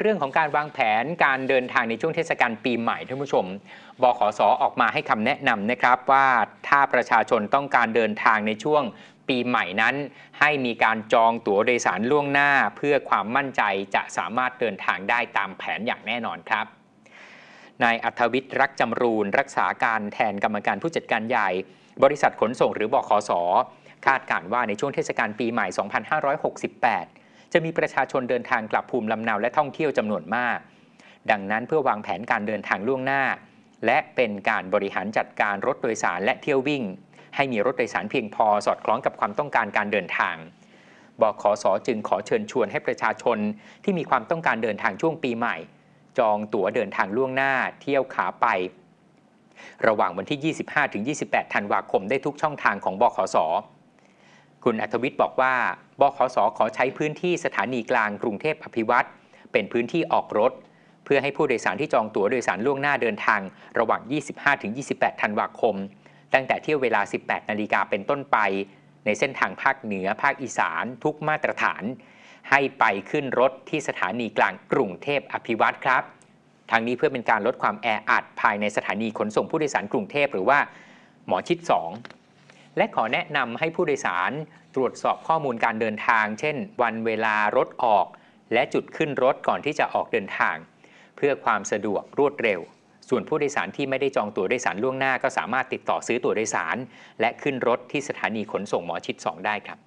เรื่องของการวางแผนการเดินทางในช่วงเทศกาลปีใหม่ท่านผู้ชมบขสอออกมาให้คำแนะนำนะครับว่าถ้าประชาชนต้องการเดินทางในช่วงปีใหม่นั้น ให้มีการจองตั๋วโดยสารล่วงหน้า เพื่อความมั่นใจจะสามารถเดินทางได้ตามแผนอย่างแน่นอนครับนายอัธวิทย์รักจำรูนรักษาการแทนกรรมการผู้จัดการใหญ่ บริษัทขนส่งหรือบขสคาดการว่าในช่วงเทศกาลปีใหม่ 2568จะมีประชาชนเดินทางกลับภูมิลำเนาและท่องเที่ยวจำนวนมาก ดังนั้นเพื่อวางแผนการเดินทางล่วงหน้า และเป็นการบริหารจัดการรถโดยสารและเที่ยววิ่ง ให้มีรถโดยสารเพียงพอสอดคล้องกับความต้องการการเดินทาง บขสจึงขอเชิญชวนให้ประชาชนที่มีความต้องการเดินทางช่วงปีใหม่ จองตั๋วเดินทางล่วงหน้าเที่ยวขาไป ระหว่างวันที่ 25-28 ธันวาคมได้ทุกช่องทางของบขสคุณอัธวิทย์บอกว่าบขส ขอใช้พื้นที่สถานีกลางกรุงเทพอภิวัตรเป็นพื้นที่ออกรถ เพื่อให้ผู้โดยสารที่จองตั๋วโดยสารล่วงหน้าเดินทางระหว่าง 25-28 ธันวาคม ตั้งแต่เที่ยวเวลา 18 นาฬิกาเป็นต้นไป ในเส้นทางภาคเหนือภาคอีสานทุกมาตรฐาน ให้ไปขึ้นรถที่สถานีกลางกรุงเทพอภิวัตรครับทางนี้เพื่อเป็นการลดความแออัดภายในสถานีขนส่งผู้โดยสารกรุงเทพหรือว่า หมอชิด 2และขอแนะนำให้ผู้โดยสารตรวจสอบข้อมูลการเดินทาง เช่นวันเวลารถออกและจุดขึ้นรถก่อนที่จะออกเดินทาง เพื่อความสะดวกรวดเร็ว ส่วนผู้โดยสารที่ไม่ได้จองตั๋วโดยสารล่วงหน้า ก็สามารถติดต่อซื้อตั๋วโดยสาร และขึ้นรถที่สถานีขนส่งหมอชิด 2 ได้ครับ